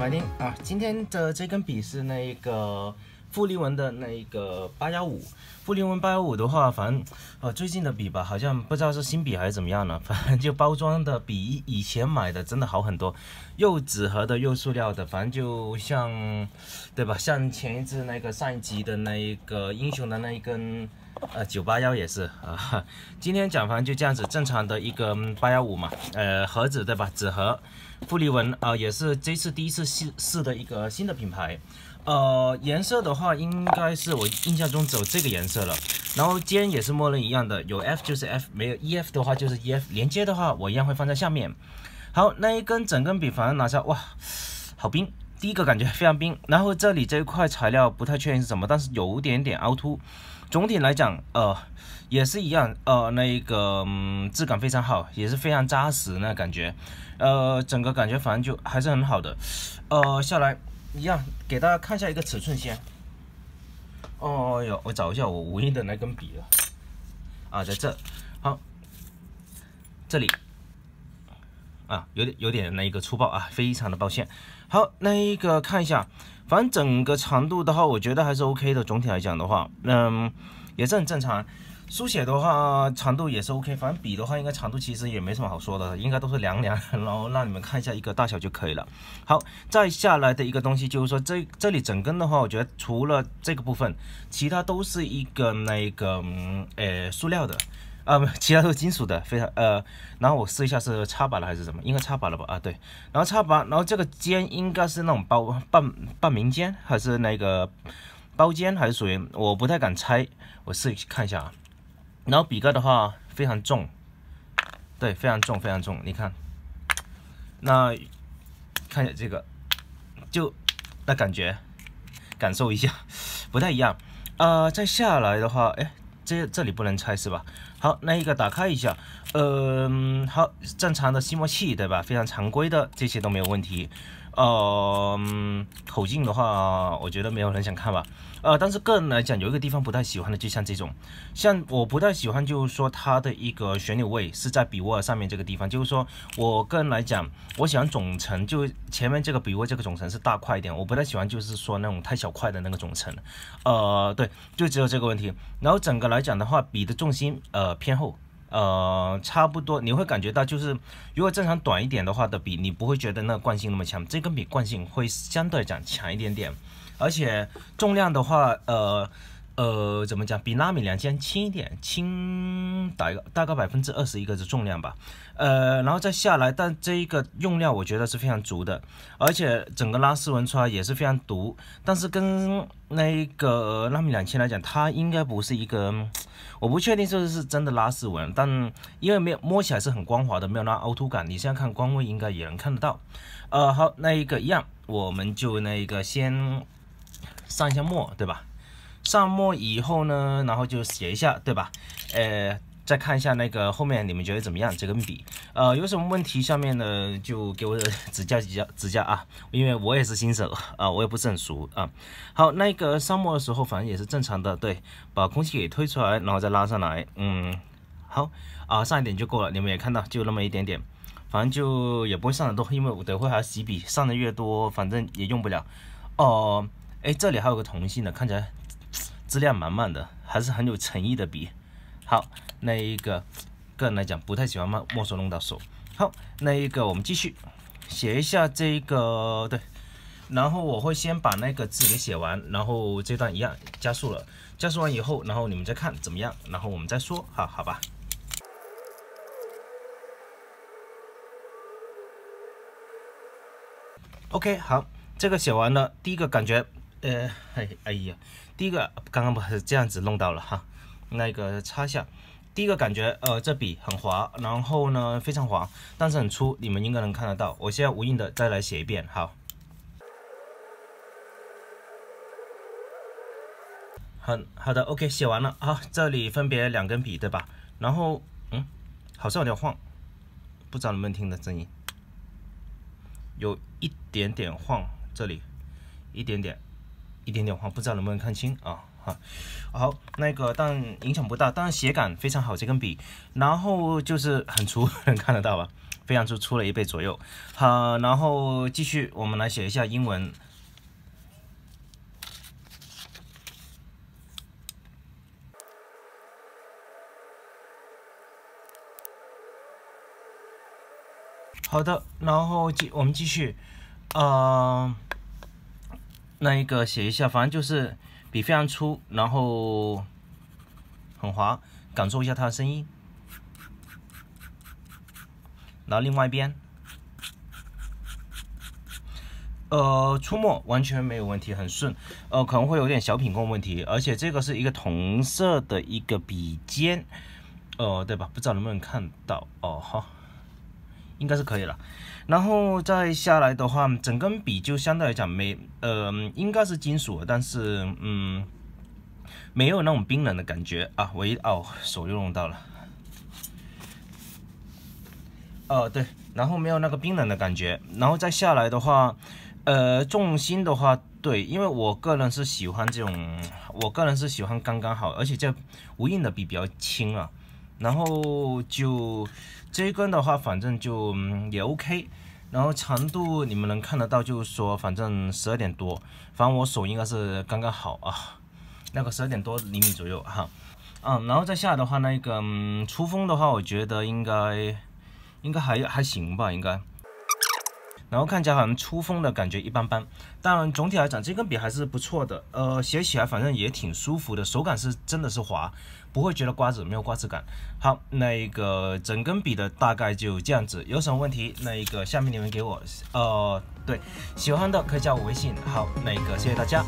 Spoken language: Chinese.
马丁啊，今天的这根笔是那个富丽文的那个八幺五，富丽文八幺五的话，反正啊最近的笔吧，好像不知道是新笔还是怎么样呢，反正就包装的比以前买的真的好很多，又纸盒的又塑料的，反正就像对吧，像前一次那个上一集的那一个英雄的那一根。呃，九八幺也是啊。今天讲房就这样子，正常的一根八幺五嘛，呃，盒子对吧？纸盒，富丽文啊，也是这次第一次试试的一个新的品牌。呃，颜色的话，应该是我印象中只有这个颜色了。然后尖也是默认一样的，有 F 就是 F，没有 E F 的话就是 E F。连接的话，我一样会放在下面。好，那一根整根笔，反正拿下，哇，好冰！第一个感觉非常冰。然后这里这一块材料不太确定是什么，但是有点点凹凸。总体来讲，呃，也是一样，呃，那个，嗯，质感非常好，也是非常扎实那感觉，呃，整个感觉反正就还是很好的，呃，下来一样，给大家看下一个尺寸先。哦哟，我找一下我唯一的那根笔了，啊，在这，好，这里。啊，有点有点那一个粗暴啊，非常的抱歉。好，那一个看一下，反正整个长度的话，我觉得还是 O K 的。总体来讲的话，嗯，也是很正常。书写的话，长度也是 O K。反正笔的话，应该长度其实也没什么好说的，应该都是两两。然后让你们看一下一个大小就可以了。好，再下来的一个东西就是说，这这里整根的话，我觉得除了这个部分，其他都是一个那个嗯，塑料的。啊，其他都是金属的，非常呃，然后我试一下是插拔了还是什么，应该插拔了吧？啊，对，然后插拔，然后这个尖应该是那种包半半明尖还是那个包尖还是属于我不太敢拆，我试看一下啊。然后笔盖的话非常重，对，非常重，非常重，你看，那看一下这个，就那感觉，感受一下，不太一样。呃，再下来的话，哎。这这里不能拆是吧？好，那一个打开一下，呃，好，正常的吸墨器对吧？非常常规的，这些都没有问题。呃，口径的话，我觉得没有人想看吧。呃，但是个人来讲，有一个地方不太喜欢的，就像这种，像我不太喜欢，就是说它的一个旋钮位是在笔握上面这个地方，就是说我个人来讲，我喜欢总成，就前面这个笔握这个总成是大块一点，我不太喜欢就是说那种太小块的那个总成。呃，对，就只有这个问题。然后整个来讲的话，笔的重心呃偏后。呃，差不多，你会感觉到就是，如果正常短一点的话的笔，你不会觉得那惯性那么强，这根笔惯性会相对来讲强一点点，而且重量的话，呃呃，怎么讲，比纳米两千轻一点，轻大一个大概百分之二十一个的重量吧，呃，然后再下来，但这一个用料我觉得是非常足的，而且整个拉丝纹出来也是非常毒，但是跟那个纳米两千来讲，它应该不是一个。我不确定是不是真的拉丝纹，但因为没有摸起来是很光滑的，没有那凹凸感。你现在看光位应该也能看得到。呃，好，那一个一样，我们就那一个先上一下墨，对吧？上墨以后呢，然后就写一下，对吧？呃。再看一下那个后面，你们觉得怎么样？这根笔，呃，有什么问题？下面呢，就给我指教指教指教啊，因为我也是新手啊，我也不是很熟啊。好，那个上墨的时候，反正也是正常的，对，把空气给推出来，然后再拉上来，嗯，好啊，上一点就够了，你们也看到，就那么一点点，反正就也不会上的多，因为我等会还要洗笔，上的越多，反正也用不了。哦，哎，这里还有个铜芯的，看起来质量满满的，还是很有诚意的笔。好，那一个个人来讲不太喜欢墨墨水弄到手。好，那一个我们继续写一下这个对，然后我会先把那个字给写完，然后这段一样加速了，加速完以后，然后你们再看怎么样，然后我们再说哈，好吧？OK，好，这个写完了，第一个感觉，呃，哎哎呀，第一个刚刚不是这样子弄到了哈。那个擦下，第一个感觉，呃，这笔很滑，然后呢，非常滑，但是很粗，你们应该能看得到。我现在无印的再来写一遍，好。好好的，OK，写完了啊。这里分别两根笔，对吧？然后，嗯，好像有点晃，不知道能不能听的声音，有一点点晃，这里，一点点，一点点晃，不知道能不能看清啊。啊，好，那个，但影响不大，但是写感非常好，这根笔，然后就是很粗，能看得到吧？非常粗，粗了一倍左右。好，然后继续，我们来写一下英文。好的，然后继我们继续，呃，那一个写一下，反正就是。笔非常粗，然后很滑，感受一下它的声音。然后另外一边，呃，出墨完全没有问题，很顺。呃，可能会有点小品控问题，而且这个是一个同色的一个笔尖，呃，对吧？不知道能不能看到哦，哈。应该是可以了，然后再下来的话，整根笔就相对来讲没，呃，应该是金属，但是嗯，没有那种冰冷的感觉啊。我一哦，手又弄到了。哦对，然后没有那个冰冷的感觉。然后再下来的话，呃，重心的话，对，因为我个人是喜欢这种，我个人是喜欢刚刚好，而且这无印的笔比较轻啊。然后就这一根的话，反正就也 OK。然后长度你们能看得到，就是说反正十二点多，反正我手应该是刚刚好啊。那个十二点多厘米左右哈，嗯，然后再下的话，那个、嗯、出风的话，我觉得应该应该还还行吧，应该。然后看起来好像出风的感觉一般般，但总体来讲这根笔还是不错的，呃，写起来反正也挺舒服的，手感是真的是滑，不会觉得刮子没有刮子感。好，那一个整根笔的大概就这样子，有什么问题那一个下面留言给我，呃，对，喜欢的可以加我微信。好，那个谢谢大家。